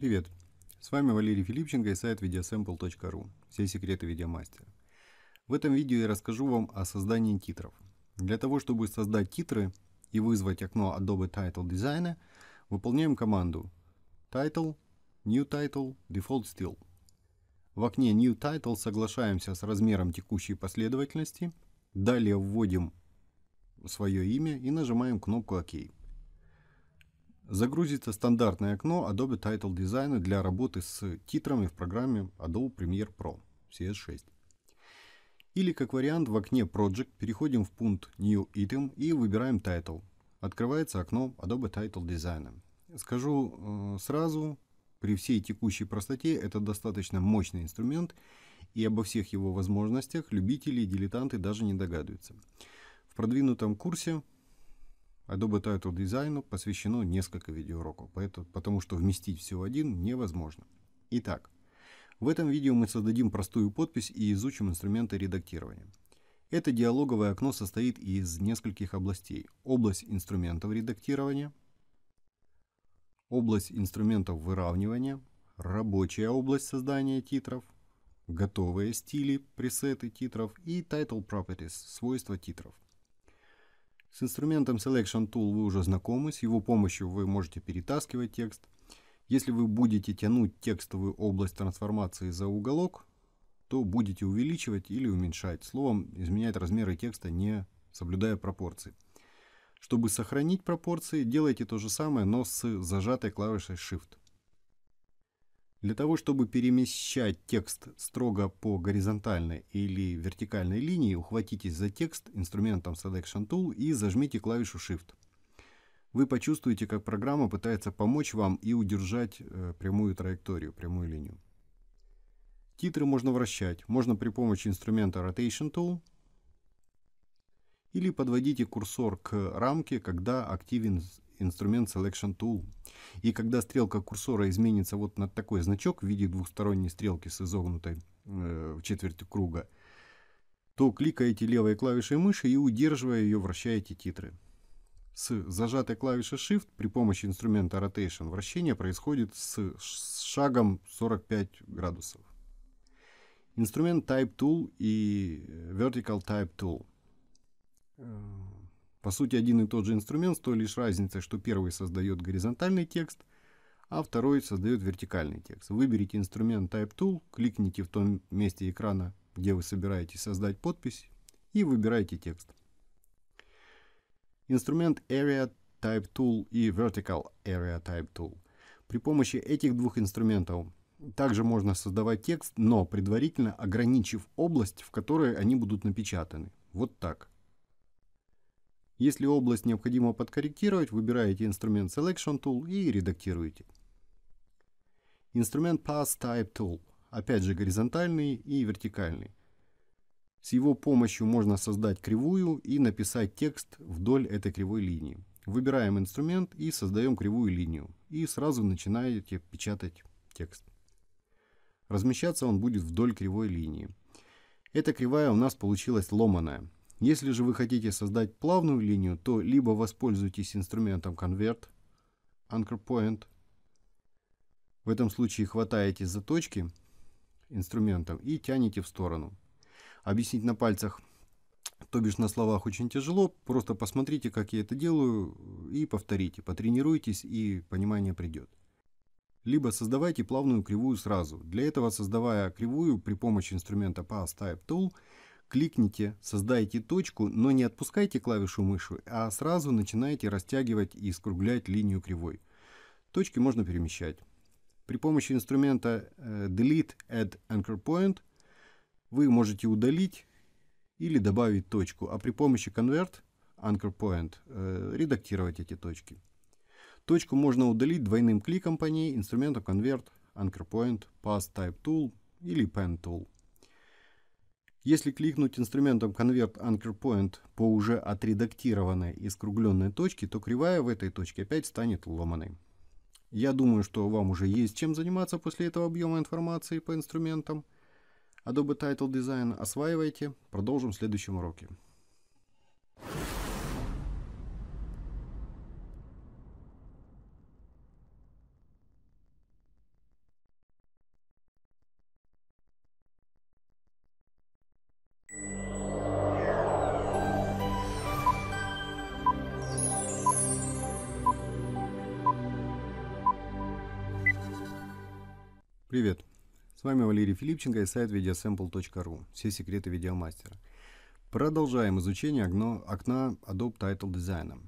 Привет! С вами Валерий Филипченко и сайт videosample.ru Все секреты видеомастера. В этом видео я расскажу вам о создании титров. Для того, чтобы создать титры и вызвать окно Adobe Title Designer, выполняем команду Title, New Title, Default Still. В окне New Title соглашаемся с размером текущей последовательности, далее вводим свое имя и нажимаем кнопку ОК. OK. Загрузится стандартное окно Adobe Title Design для работы с титрами в программе Adobe Premiere Pro CS6. Или как вариант в окне Project переходим в пункт New Item и выбираем Title. Открывается окно Adobe Title Design. Скажу э, сразу, при всей текущей простоте это достаточно мощный инструмент и обо всех его возможностях любители и дилетанты даже не догадываются. В продвинутом курсе Adobe Title Design посвящено несколько видеоуроков, поэтому, потому что вместить все в один невозможно. Итак, в этом видео мы создадим простую подпись и изучим инструменты редактирования. Это диалоговое окно состоит из нескольких областей. Область инструментов редактирования, область инструментов выравнивания, рабочая область создания титров, готовые стили, пресеты титров и Title Properties, свойства титров – с инструментом Selection Tool вы уже знакомы, с его помощью вы можете перетаскивать текст. Если вы будете тянуть текстовую область трансформации за уголок, то будете увеличивать или уменьшать. Словом, изменять размеры текста, не соблюдая пропорции. Чтобы сохранить пропорции, делайте то же самое, но с зажатой клавишей Shift. Для того, чтобы перемещать текст строго по горизонтальной или вертикальной линии, ухватитесь за текст инструментом Selection Tool и зажмите клавишу Shift. Вы почувствуете, как программа пытается помочь вам и удержать э, прямую траекторию, прямую линию. Титры можно вращать. Можно при помощи инструмента Rotation Tool или подводите курсор к рамке, когда активен инструмент Selection Tool. И когда стрелка курсора изменится вот на такой значок в виде двухсторонней стрелки с изогнутой э, четвертью круга, то кликаете левой клавишей мыши и удерживая ее вращаете титры. С зажатой клавишей Shift при помощи инструмента Rotation вращение происходит с шагом 45 градусов. Инструмент Type Tool и э, Vertical Type Tool э, по сути, один и тот же инструмент с той лишь разницей, что первый создает горизонтальный текст, а второй создает вертикальный текст. Выберите инструмент Type Tool, кликните в том месте экрана, где вы собираетесь создать подпись, и выбирайте текст. Инструмент Area Type Tool и Vertical Area Type Tool. При помощи этих двух инструментов также можно создавать текст, но предварительно ограничив область, в которой они будут напечатаны. Вот так. Если область необходимо подкорректировать, выбираете инструмент Selection Tool и редактируете. Инструмент Path Type Tool, опять же горизонтальный и вертикальный. С его помощью можно создать кривую и написать текст вдоль этой кривой линии. Выбираем инструмент и создаем кривую линию. И сразу начинаете печатать текст. Размещаться он будет вдоль кривой линии. Эта кривая у нас получилась ломаная. Если же вы хотите создать плавную линию, то либо воспользуйтесь инструментом Convert, Anchor Point. В этом случае хватаете за точки инструментом и тянете в сторону. Объяснить на пальцах, то бишь на словах очень тяжело, просто посмотрите, как я это делаю и повторите, потренируйтесь и понимание придет. Либо создавайте плавную кривую сразу. Для этого, создавая кривую при помощи инструмента Path Type Tool, кликните, создайте точку, но не отпускайте клавишу мыши, а сразу начинаете растягивать и скруглять линию кривой. Точки можно перемещать. При помощи инструмента э, Delete Add Anchor Point вы можете удалить или добавить точку, а при помощи Convert Anchor Point э, редактировать эти точки. Точку можно удалить двойным кликом по ней инструментом Convert, Anchor Point, Pass Type Tool или Pen Tool. Если кликнуть инструментом Convert Anchor Point по уже отредактированной и скругленной точке, то кривая в этой точке опять станет ломаной. Я думаю, что вам уже есть чем заниматься после этого объема информации по инструментам. Adobe Title Design осваивайте. Продолжим в следующем уроке. С вами Валерий Филипченко и сайт videosample.ru. Все секреты видеомастера. Продолжаем изучение окно, окна Adobe Title Design.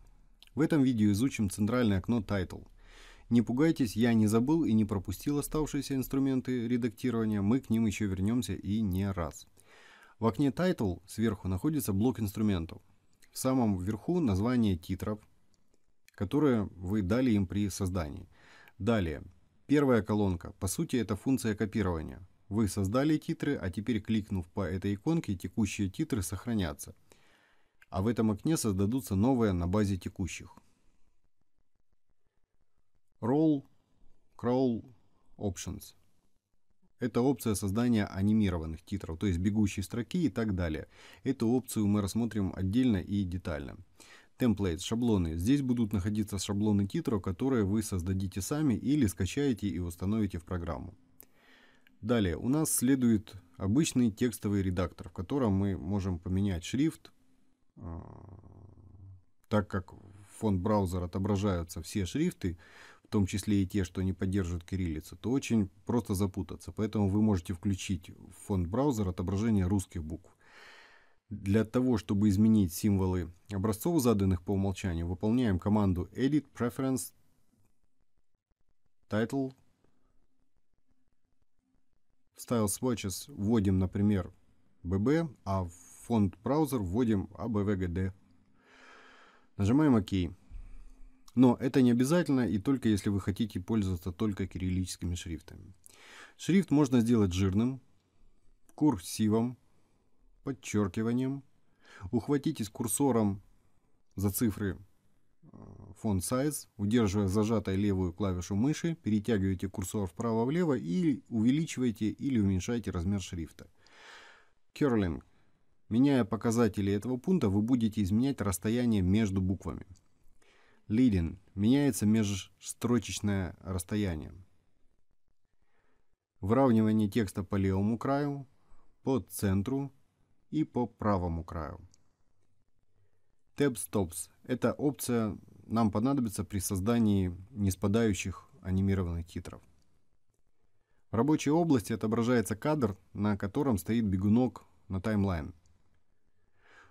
В этом видео изучим центральное окно Title. Не пугайтесь, я не забыл и не пропустил оставшиеся инструменты редактирования, мы к ним еще вернемся и не раз. В окне Title сверху находится блок инструментов. В самом верху название титров, которые вы дали им при создании. Далее Первая колонка, по сути, это функция копирования. Вы создали титры, а теперь кликнув по этой иконке, текущие титры сохранятся. А в этом окне создадутся новые на базе текущих. Roll, Crawl, Options. Это опция создания анимированных титров, то есть бегущей строки и так далее. Эту опцию мы рассмотрим отдельно и детально. Темплейт, шаблоны. Здесь будут находиться шаблоны титров, которые вы создадите сами или скачаете и установите в программу. Далее у нас следует обычный текстовый редактор, в котором мы можем поменять шрифт, э, так как в фон браузер отображаются все шрифты, в том числе и те, что не поддерживают кириллицу, то очень просто запутаться. Поэтому вы можете включить в фонд браузер отображение русских букв. Для того, чтобы изменить символы образцов, заданных по умолчанию, выполняем команду Edit Preference Title в Style Swatches вводим, например, BB, а в Font Browser вводим ABVGD. Нажимаем ОК. Но это не обязательно и только если вы хотите пользоваться только кириллическими шрифтами. Шрифт можно сделать жирным, курсивом, подчеркиванием, ухватитесь курсором за цифры font э, size, удерживая зажатой левую клавишу мыши, перетягивайте курсор вправо-влево и увеличивайте или уменьшайте размер шрифта. Керлинг. Меняя показатели этого пункта, вы будете изменять расстояние между буквами. Leading. Меняется межстрочечное расстояние. Выравнивание текста по левому краю, по центру, и по правому краю. Tab Stops – эта опция нам понадобится при создании неспадающих анимированных титров. В рабочей области отображается кадр, на котором стоит бегунок на таймлайн.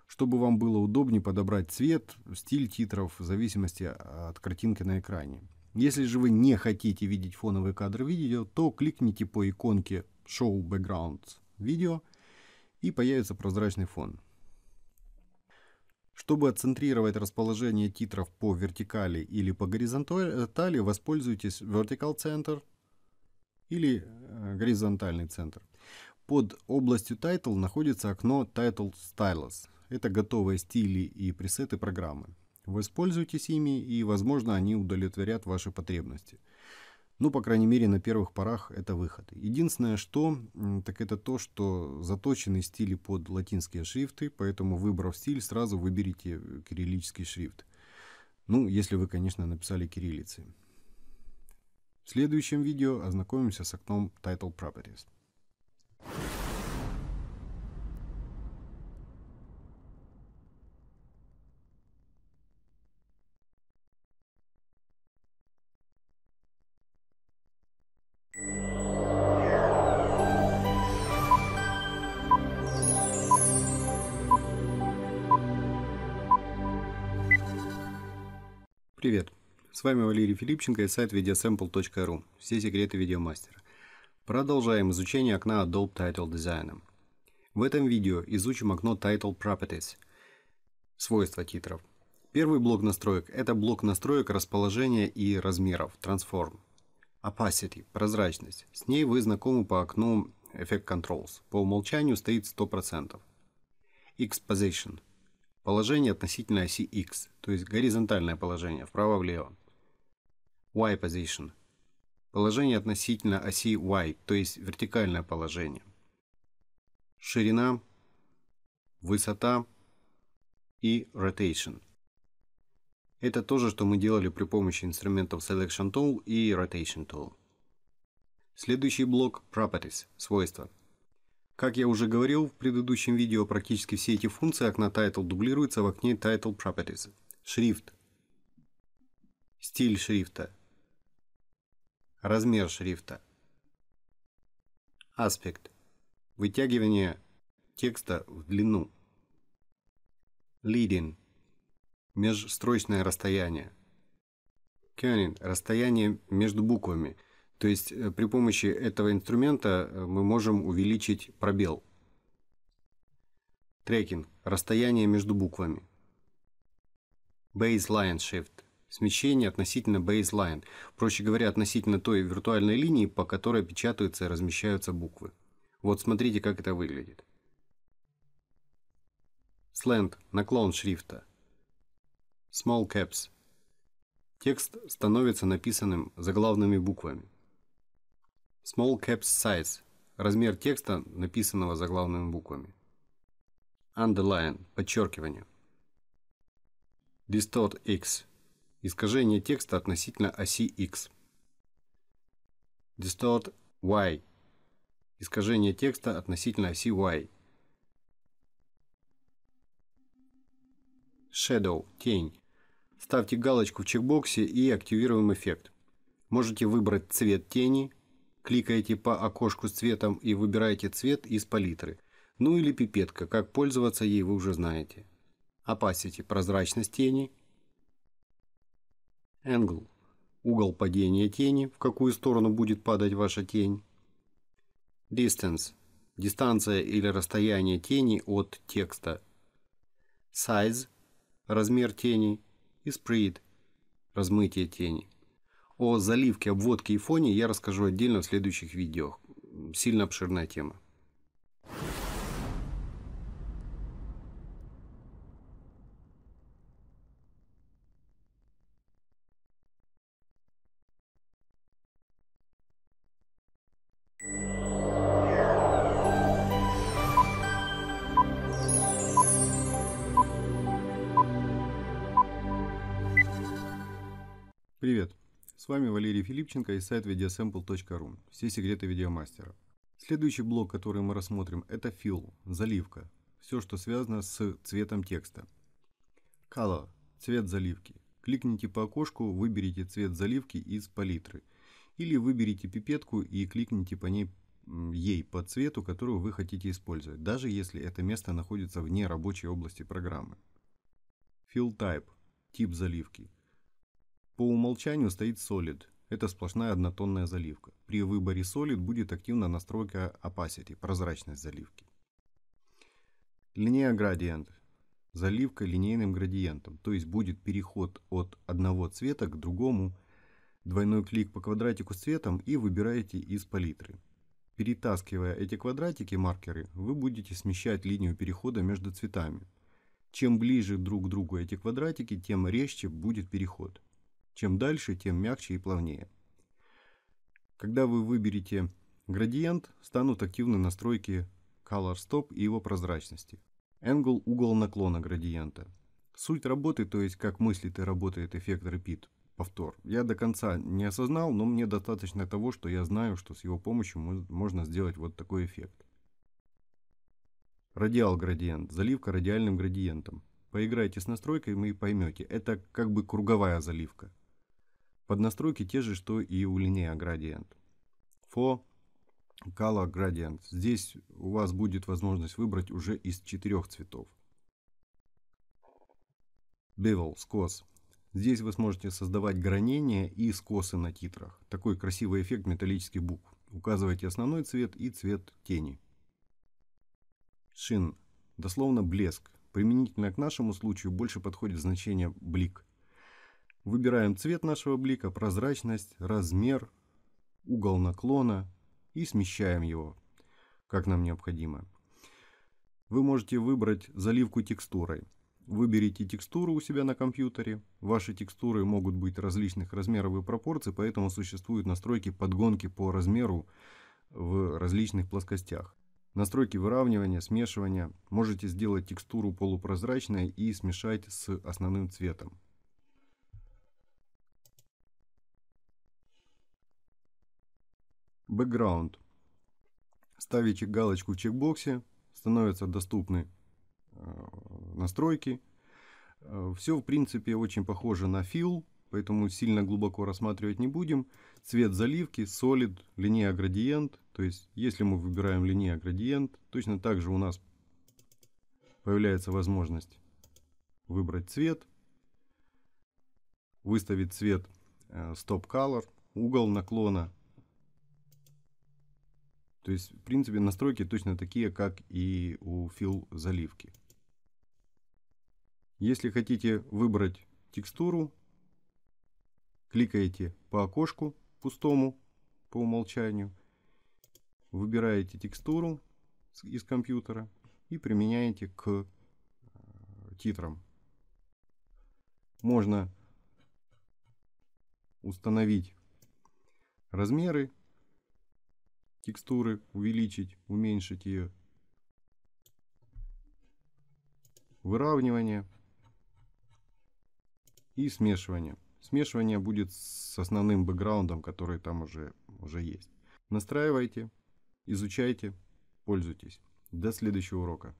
Чтобы вам было удобнее подобрать цвет, стиль титров в зависимости от картинки на экране. Если же вы не хотите видеть фоновые кадры видео, то кликните по иконке Show Backgrounds Video и появится прозрачный фон. Чтобы отцентрировать расположение титров по вертикали или по горизонтали, воспользуйтесь Vertical Center или э, горизонтальный центр. Под областью Title находится окно Title Stylus. Это готовые стили и пресеты программы. Воспользуйтесь ими и, возможно, они удовлетворят ваши потребности – ну, по крайней мере, на первых порах это выход. Единственное, что, так это то, что заточены стили под латинские шрифты, поэтому, выбрав стиль, сразу выберите э, кириллический шрифт. Ну, если вы, конечно, написали кириллицы. В следующем видео ознакомимся с окном Title Properties. Привет! С вами Валерий Филипченко и сайт videosample.ru Все секреты видеомастера. Продолжаем изучение окна Adobe Title Design. В этом видео изучим окно Title Properties. Свойства титров. Первый блок настроек – это блок настроек расположения и размеров, Transform. Opacity – прозрачность. С ней вы знакомы по окну Effect Controls. По умолчанию стоит 100%. Exposition – Положение относительно оси X, то есть горизонтальное положение, вправо-влево. Y position. Положение относительно оси Y, то есть вертикальное положение. Ширина, высота и rotation. Это то же, что мы делали при помощи инструментов Selection Tool и Rotation Tool. Следующий блок Properties – свойства – как я уже говорил в предыдущем видео, практически все эти функции окна Title дублируются в окне Title Properties. Шрифт. Стиль шрифта. Размер шрифта. Аспект. Вытягивание текста в длину. Leading. Межстрочное расстояние. Kerning. Расстояние между буквами – то есть э, при помощи этого инструмента э, мы можем увеличить пробел. Трекинг. Расстояние между буквами. Baseline Shift. Смещение относительно baseline. Проще говоря, относительно той виртуальной линии, по которой печатаются и размещаются буквы. Вот смотрите, как это выглядит. Slant. Наклон шрифта. Small Caps. Текст становится написанным заглавными буквами. Small Caps Size – размер текста, написанного заглавными буквами. Underline – подчеркивание. Distort X – искажение текста относительно оси X. Distort Y – искажение текста относительно оси Y. Shadow – тень. Ставьте галочку в чекбоксе и активируем эффект. Можете выбрать цвет тени – Кликаете по окошку с цветом и выбираете цвет из палитры. Ну или пипетка, как пользоваться ей вы уже знаете. Опасите, прозрачность тени. Angle – угол падения тени, в какую сторону будет падать ваша тень. Distance – дистанция или расстояние тени от текста. Size – размер тени. И Spread – размытие тени. О заливке, обводке и фоне я расскажу отдельно в следующих видео. Сильно обширная тема. вами Валерий Филипченко и сайт videosample.ru. Все секреты видеомастера. Следующий блок, который мы рассмотрим, это fill, заливка. Все, что связано с цветом текста. Color – цвет заливки. Кликните по окошку, выберите цвет заливки из палитры. Или выберите пипетку и кликните по ней ей по цвету, которую вы хотите использовать, даже если это место находится вне рабочей области программы. Fill Type – тип заливки – по умолчанию стоит Solid. Это сплошная однотонная заливка. При выборе Solid будет активна настройка opacity, прозрачность заливки. Линейный градиент. Заливка линейным градиентом, то есть будет переход от одного цвета к другому. Двойной клик по квадратику с цветом и выбираете из палитры. Перетаскивая эти квадратики, маркеры, вы будете смещать линию перехода между цветами. Чем ближе друг к другу эти квадратики, тем резче будет переход. Чем дальше, тем мягче и плавнее. Когда вы выберете градиент, станут активны настройки Color Stop и его прозрачности. Angle – угол наклона градиента. Суть работы, то есть как мыслит и работает эффект Repeat, повтор, я до конца не осознал, но мне достаточно того, что я знаю, что с его помощью можно сделать вот такой эффект. Радиал градиент. Заливка радиальным градиентом. Поиграйте с настройкой, и поймете. Это как бы круговая заливка. Под настройки те же, что и у линейного Gradient. For Color Gradient. Здесь у вас будет возможность выбрать уже из четырех цветов. Bevel, скос. Здесь вы сможете создавать гранения и скосы на титрах. Такой красивый эффект металлических букв. Указывайте основной цвет и цвет тени. Шин. Дословно блеск. Применительно к нашему случаю больше подходит значение блик – Выбираем цвет нашего блика, прозрачность, размер, угол наклона и смещаем его, как нам необходимо. Вы можете выбрать заливку текстурой. Выберите текстуру у себя на компьютере. Ваши текстуры могут быть различных размеров и пропорций, поэтому существуют настройки подгонки по размеру в различных плоскостях. Настройки выравнивания, смешивания. Можете сделать текстуру полупрозрачной и смешать с основным цветом. Background. Ставите галочку в чекбоксе, становятся доступны э, настройки. Э, Все, в принципе, очень похоже на Fill, поэтому сильно глубоко рассматривать не будем. Цвет заливки, Solid, линия градиент. То есть, если мы выбираем линия градиент, точно так же у нас появляется возможность выбрать цвет, выставить цвет Stop э, Color, угол наклона то есть, в принципе, настройки точно такие, как и у Fill заливки. Если хотите выбрать текстуру, кликаете по окошку пустому по умолчанию, выбираете текстуру из компьютера и применяете к э, титрам. Можно установить размеры текстуры, увеличить, уменьшить ее. Выравнивание и смешивание. Смешивание будет с основным бэкграундом, который там уже, уже есть. Настраивайте, изучайте, пользуйтесь. До следующего урока.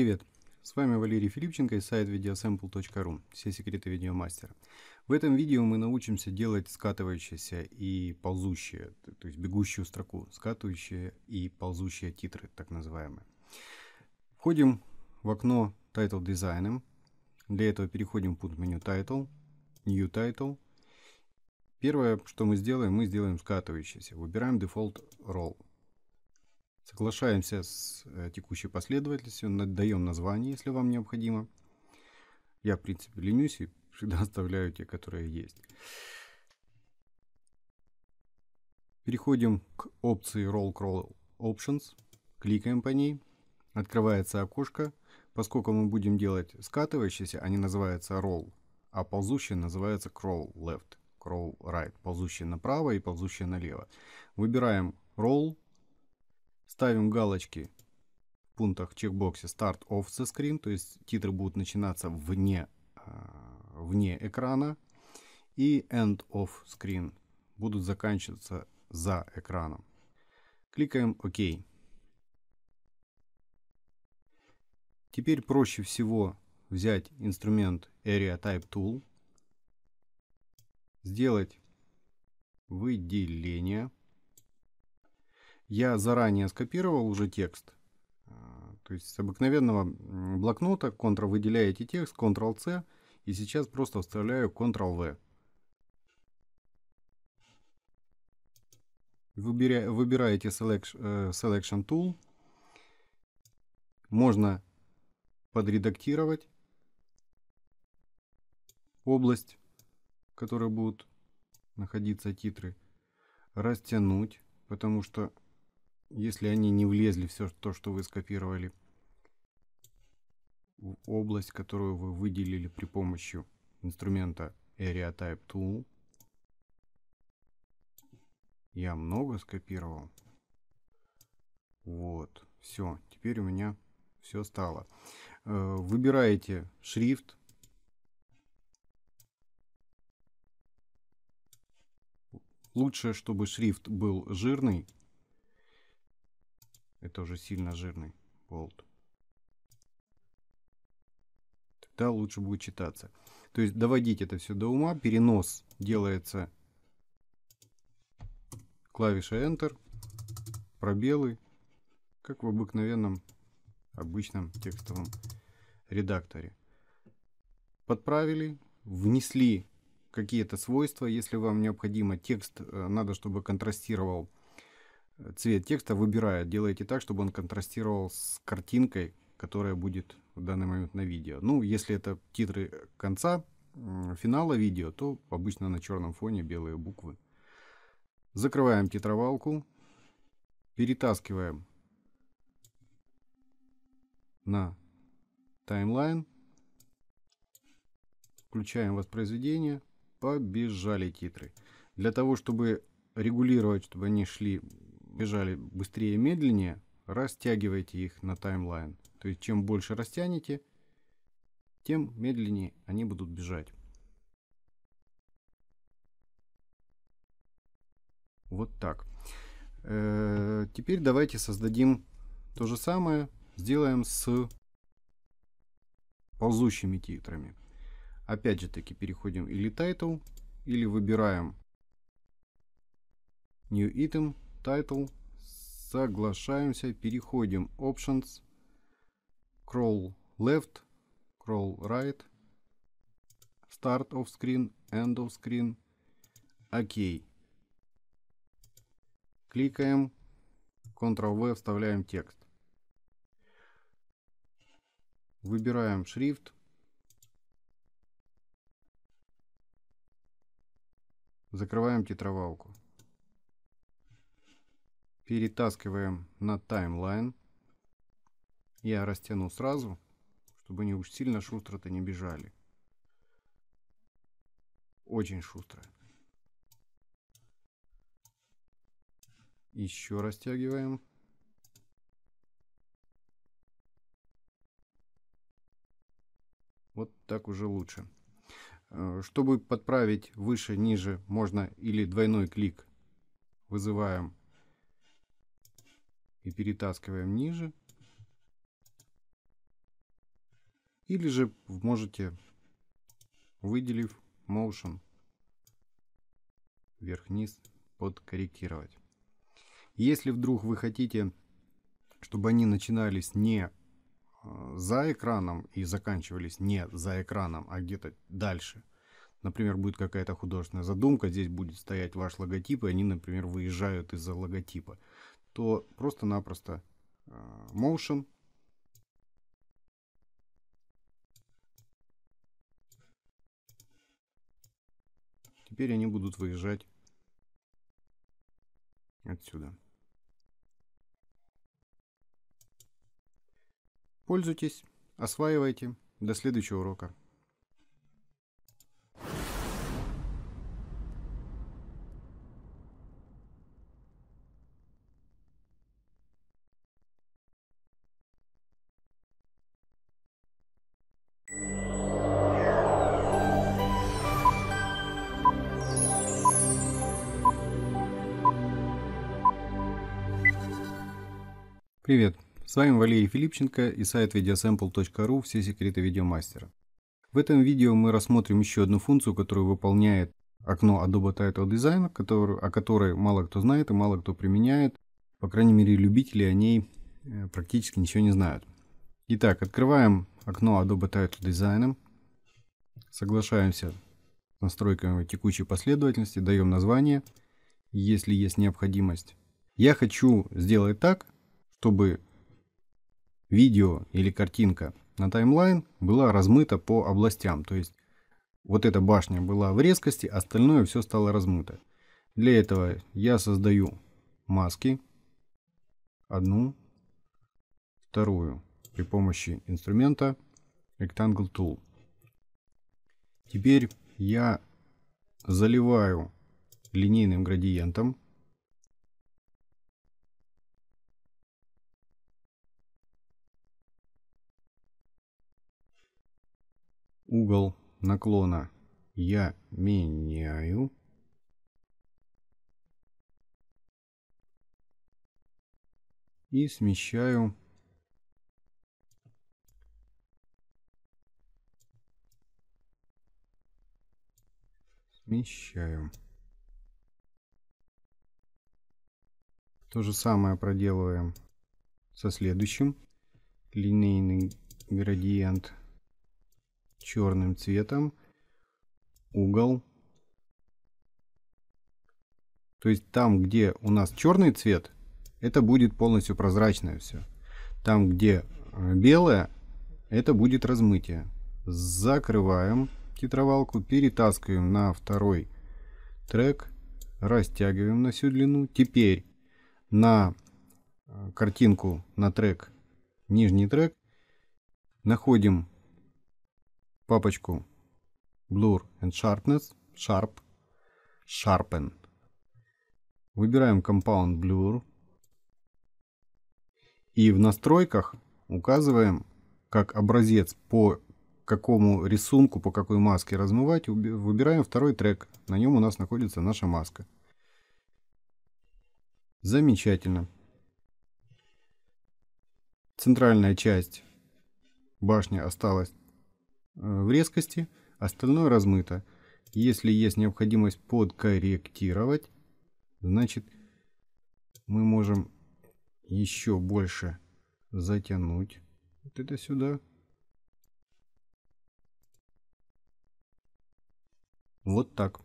Привет! С вами Валерий Филипченко и сайт videosample.ru, все секреты видеомастера. В этом видео мы научимся делать скатывающиеся и ползущие, то есть бегущую строку, скатывающие и ползущие титры, так называемые. Входим в окно Title Design. Для этого переходим в пункт меню Title, New Title. Первое, что мы сделаем, мы сделаем скатывающиеся. Выбираем Default Roll. Соглашаемся с э, текущей последовательностью, даем название, если вам необходимо. Я, в принципе, ленюсь и всегда оставляю те, которые есть. Переходим к опции Roll Crawl Options, кликаем по ней, открывается окошко. Поскольку мы будем делать скатывающиеся, они называются Roll, а ползущие называются Crawl Left, Crawl Right, ползущие направо и ползущие налево. Выбираем Roll, Ставим галочки в пунктах чекбоксе Start Off the Screen, то есть титры будут начинаться вне, а, вне экрана. И End Off Screen будут заканчиваться за экраном. Кликаем ОК. Теперь проще всего взять инструмент Area Type Tool, сделать выделение я заранее скопировал уже текст. А, то есть с обыкновенного блокнота Ctrl выделяете текст, Ctrl-C, и сейчас просто вставляю Ctrl-V. выбираете selection, э, selection Tool. Можно подредактировать область, в которой будут находиться титры, растянуть, потому что если они не влезли все то, что вы скопировали в область, которую вы выделили при помощи инструмента Area Type Tool. Я много скопировал. Вот, все, теперь у меня все стало. Э, выбираете шрифт. Лучше, чтобы шрифт был жирный, это уже сильно жирный болт. Тогда лучше будет читаться. То есть доводить это все до ума. Перенос делается клавиша Enter, пробелы, как в обыкновенном обычном текстовом редакторе. Подправили, внесли какие-то свойства, если вам необходимо. Текст э, надо, чтобы контрастировал цвет текста выбирает, делаете так, чтобы он контрастировал с картинкой, которая будет в данный момент на видео. Ну, если это титры конца, финала видео, то обычно на черном фоне белые буквы. Закрываем титровалку, перетаскиваем на таймлайн, включаем воспроизведение, побежали титры. Для того, чтобы регулировать, чтобы они шли бежали быстрее и медленнее, растягивайте их на таймлайн. То есть чем больше растянете, тем медленнее они будут бежать. Вот так. Э, теперь давайте создадим то же самое. Сделаем с ползущими титрами. Опять же таки переходим или title, или выбираем new item, Title. Соглашаемся. Переходим. Options. Crawl left. Crawl right. Start of screen. End of screen. Окей. OK. Кликаем. Ctrl-V. Вставляем текст. Выбираем шрифт. Закрываем тетровалку перетаскиваем на таймлайн. Я растяну сразу, чтобы не уж сильно шустро-то не бежали. Очень шустро. Еще растягиваем. Вот так уже лучше. Э, чтобы подправить выше-ниже, можно или двойной клик вызываем и перетаскиваем ниже. Или же можете, выделив Motion, вверх-вниз подкорректировать. Если вдруг вы хотите, чтобы они начинались не э, за экраном и заканчивались не за экраном, а где-то дальше. Например, будет какая-то художественная задумка, здесь будет стоять ваш логотип, и они, например, выезжают из-за логотипа то просто-напросто э, motion Теперь они будут выезжать отсюда. Пользуйтесь, осваивайте. До следующего урока. Привет, с вами Валерий Филипченко и сайт videosample.ru «Все секреты видеомастера». В этом видео мы рассмотрим еще одну функцию, которую выполняет окно Adobe Title Design, который, о которой мало кто знает и мало кто применяет. По крайней мере, любители о ней э, практически ничего не знают. Итак, открываем окно Adobe Title Design. Соглашаемся с настройками текущей последовательности, даем название, если есть необходимость. Я хочу сделать так, чтобы видео или картинка на таймлайн была размыта по областям. То есть вот эта башня была в резкости, остальное все стало размыто. Для этого я создаю маски. Одну, вторую при помощи инструмента Rectangle Tool. Теперь я заливаю линейным градиентом угол наклона я меняю. И смещаю смещаю. То же самое проделываем со следующим. Линейный градиент черным цветом, угол. То есть там, где у нас черный цвет, это будет полностью прозрачное все. Там, где э, белое, это будет размытие. Закрываем тетровалку, перетаскиваем на второй трек, растягиваем на всю длину. Теперь на э, картинку, на трек, нижний трек, находим папочку Blur and Sharpness, Sharp, Sharpen. Выбираем Compound Blur. И в настройках указываем, как образец по какому рисунку, по какой маске размывать, выбираем второй трек. На нем у нас находится наша маска. Замечательно. Центральная часть башни осталась Э, в резкости, остальное размыто. Если есть необходимость подкорректировать, значит мы можем еще больше затянуть вот это сюда. Вот так.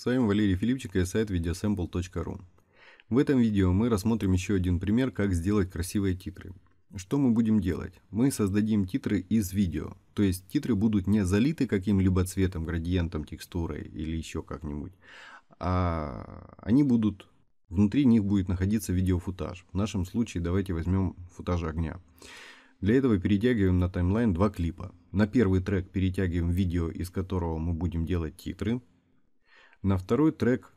С вами Валерий Филипчик и сайт videosample.ru. В этом видео мы рассмотрим еще один пример, как сделать красивые титры. Что мы будем делать? Мы создадим титры из видео, то есть титры будут не залиты каким-либо цветом, градиентом, текстурой или еще как-нибудь, а они будут Внутри них будет находиться видеофутаж. В нашем случае давайте возьмем футаж огня. Для этого перетягиваем на таймлайн два клипа. На первый трек перетягиваем видео, из которого мы будем делать титры. На второй трек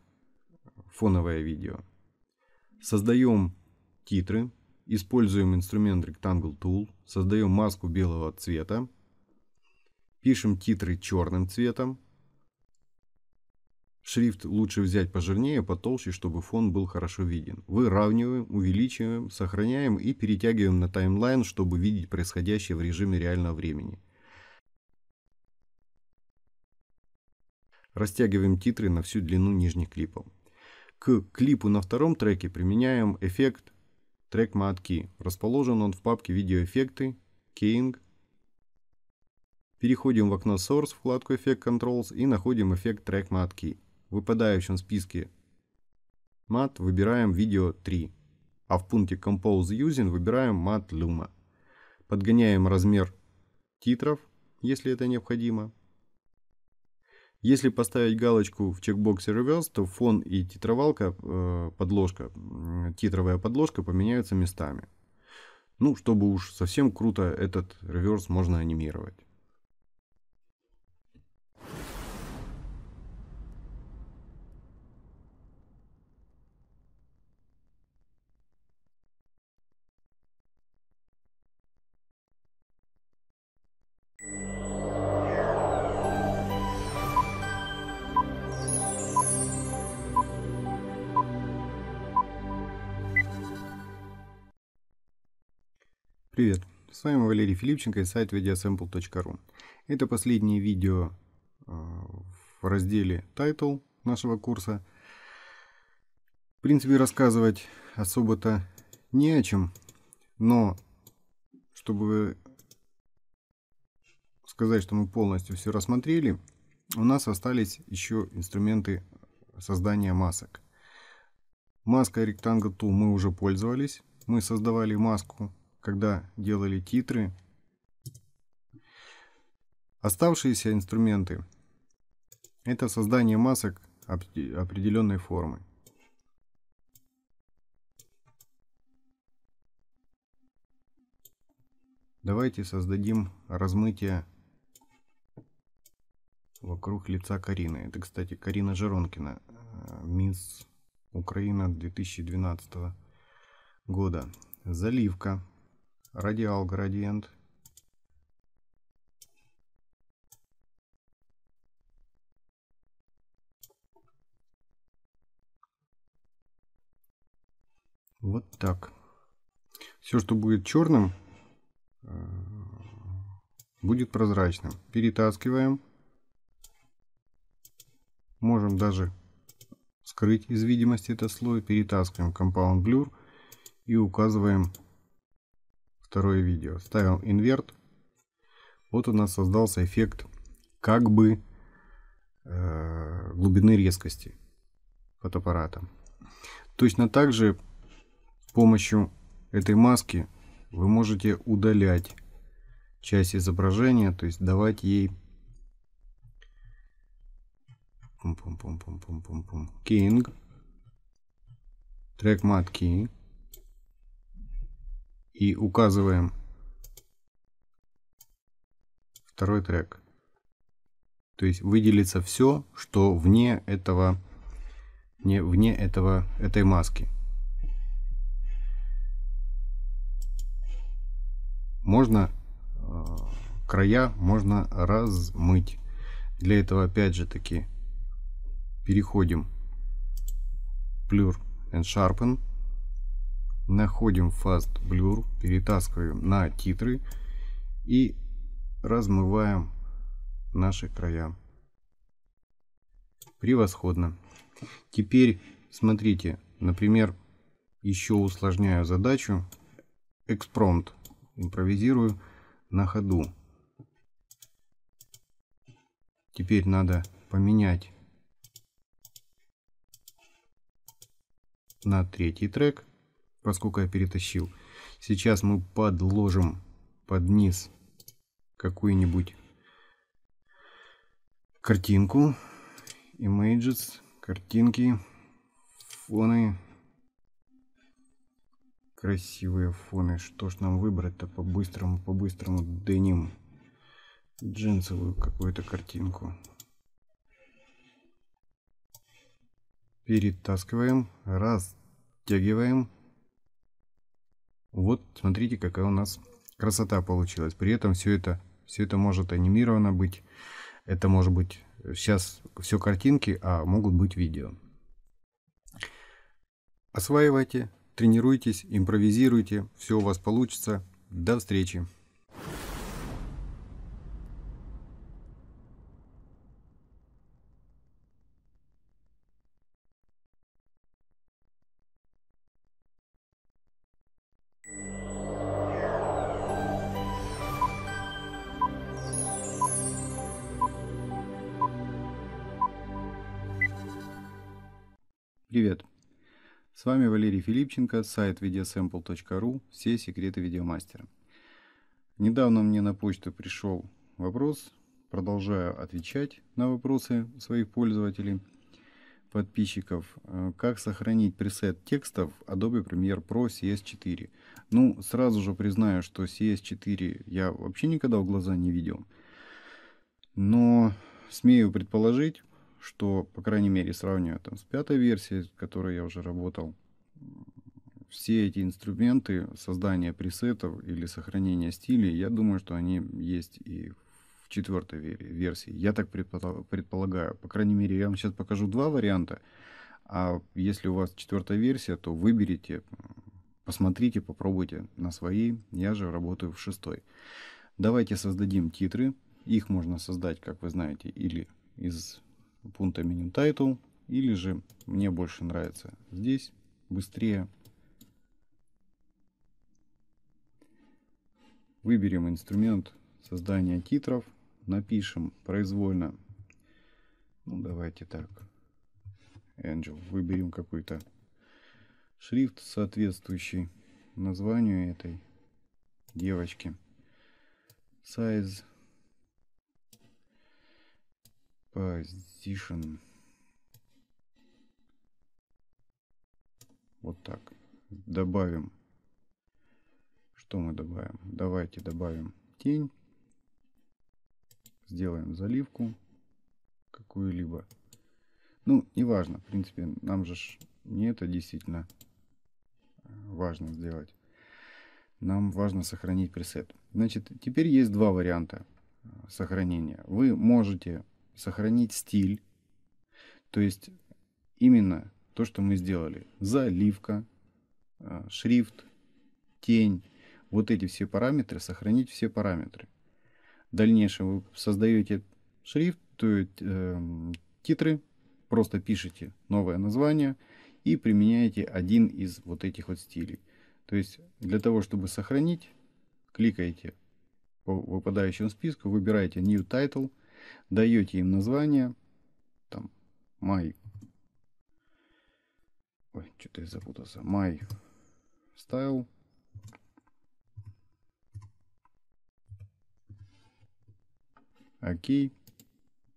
фоновое видео. Создаем титры, используем инструмент Rectangle Tool, создаем маску белого цвета, пишем титры черным цветом. Шрифт лучше взять пожирнее, потолще, чтобы фон был хорошо виден. Выравниваем, увеличиваем, сохраняем и перетягиваем на таймлайн, чтобы видеть происходящее в режиме реального времени – Растягиваем титры на всю длину нижних клипов. К клипу на втором треке применяем эффект трек матки. Расположен он в папке видеоэффекты, Keying. Переходим в окно Source, вкладку Effect Controls и находим эффект трек матки. В выпадающем списке мат выбираем видео 3, а в пункте Compose Using выбираем мат Luma. Подгоняем размер титров, если это необходимо. Если поставить галочку в чекбоксе Reverse, то фон и титровалка, э, подложка, титровая подложка поменяются местами. Ну, чтобы уж совсем круто этот реверс можно анимировать. Привет, с вами Валерий Филипченко и сайт videosample.ru. Это последнее видео а, в разделе Title нашего курса. В принципе, рассказывать особо-то не о чем, но чтобы сказать, что мы полностью все рассмотрели, у нас остались еще инструменты создания масок. Маска Rectangle Tool мы уже пользовались. Мы создавали маску когда делали титры. Оставшиеся инструменты – это создание масок определенной формы. Давайте создадим размытие вокруг лица Карины. Это, кстати, Карина Жиронкина, э, мисс Украина 2012 года. Заливка радиал градиент. Вот так. Все, что будет черным, э, будет прозрачным. Перетаскиваем. Можем даже скрыть из видимости этот слой. Перетаскиваем Compound Blur и указываем второе видео. Ставим инверт. Вот у нас создался эффект как бы э, глубины резкости фотоаппарата. Точно так же с помощью этой маски вы можете удалять часть изображения, то есть давать ей пум -пум -пум -пум -пум -пум -пум. King, track mat key, и указываем второй трек. То есть выделится все, что вне этого, не вне этого, этой маски. Можно э, края можно размыть. Для этого опять же таки переходим Blur and Sharpen Находим Fast Blur, перетаскиваем на титры и размываем наши края. Превосходно. Теперь смотрите, например, еще усложняю задачу. Экспромт импровизирую на ходу. Теперь надо поменять на третий трек поскольку я перетащил. Сейчас мы подложим под низ какую-нибудь картинку, images, картинки, фоны, красивые фоны. Что ж нам выбрать-то по-быстрому, по-быстрому деним джинсовую какую-то картинку. Перетаскиваем, раз тягиваем. Вот, смотрите, какая у нас красота получилась. При этом все это, все это может анимировано быть. Это может быть сейчас э, все картинки, а могут быть видео. Осваивайте, тренируйтесь, импровизируйте, все у вас получится. До встречи! С вами Валерий Филипченко, сайт videosample.ru, все секреты видеомастера. Недавно мне на почту пришел вопрос, продолжаю отвечать на вопросы своих пользователей, подписчиков, э, как сохранить пресет текстов Adobe Premiere Pro CS4. Ну, сразу же признаю, что CS4 я вообще никогда в глаза не видел, но смею предположить, что, по крайней мере, сравнивая там, с пятой версией, с которой я уже работал, все эти инструменты создания пресетов или сохранения стилей, я думаю, что они есть и в четвертой версии. Я так предполагаю. По крайней мере, я вам сейчас покажу два варианта. А если у вас четвертая версия, то выберите, посмотрите, попробуйте на своей. Я же работаю в шестой. Давайте создадим титры. Их можно создать, как вы знаете, или из пункта меню title, или же мне больше нравится здесь, быстрее. Выберем инструмент создания титров, напишем произвольно, ну давайте так, Angel, выберем какой-то шрифт соответствующий названию этой девочки. Size Position. Э, вот так. Добавим. Что мы добавим? Давайте добавим тень. Сделаем заливку какую-либо. Ну, неважно. В принципе, нам же не это действительно э, важно сделать. Нам важно сохранить пресет. Значит, теперь есть два варианта э, сохранения. Вы можете сохранить стиль. То есть именно то, что мы сделали. Заливка, э, шрифт, тень. Вот эти все параметры, сохранить все параметры. В дальнейшем вы создаете шрифт, то есть, э, титры, просто пишете новое название и применяете один из вот этих вот стилей. То есть для того, чтобы сохранить, кликаете по выпадающему списку, выбираете New Title – даете им название, там, май, ой, что-то я запутался, май style, окей,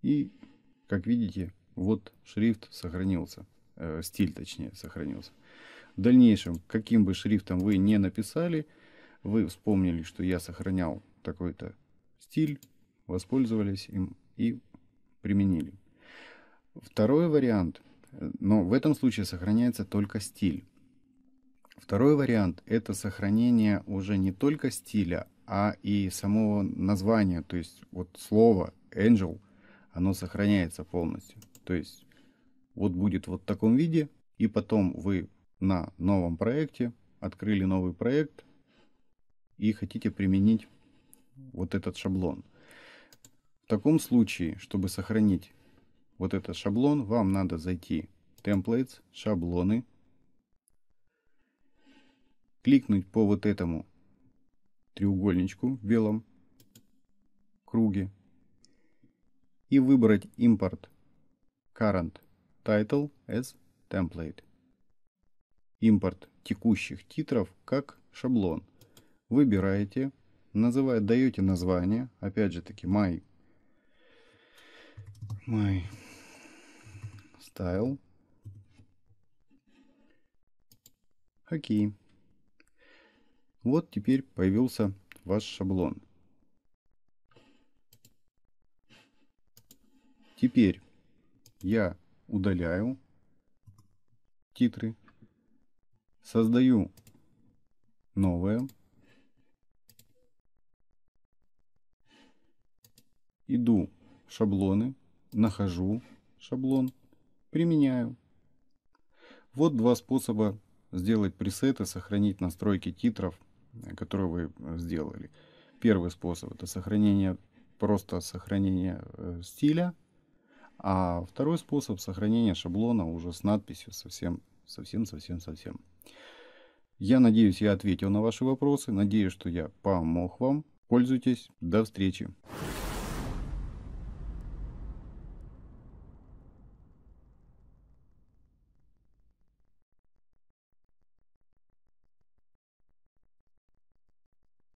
и, как видите, вот шрифт сохранился, э, стиль точнее сохранился. В дальнейшем, каким бы шрифтом вы не написали, вы вспомнили, что я сохранял такой-то стиль, воспользовались им и применили. Второй вариант, э, но в этом случае сохраняется только стиль. Второй вариант – это сохранение уже не только стиля, а и самого названия, то есть вот слово angel, оно сохраняется полностью. То есть вот будет вот в таком виде, и потом вы на новом проекте открыли новый проект и хотите применить вот этот шаблон – в таком случае, чтобы сохранить вот этот шаблон, вам надо зайти Templates, шаблоны, кликнуть по вот этому треугольничку в белом круге и выбрать Import current title as template. Импорт текущих титров как шаблон. Выбираете, называете, даете название, опять же таки my my style. Окей. Вот теперь появился ваш шаблон. Теперь я удаляю титры, создаю новое, иду в шаблоны, нахожу шаблон, применяю. Вот два способа сделать пресеты, сохранить настройки титров, э, которые вы э, сделали. Первый способ это сохранение, просто сохранение э, стиля, а второй способ сохранения шаблона уже с надписью совсем, совсем, совсем, совсем. Я надеюсь, я ответил на ваши вопросы. Надеюсь, что я помог вам. Пользуйтесь. До встречи.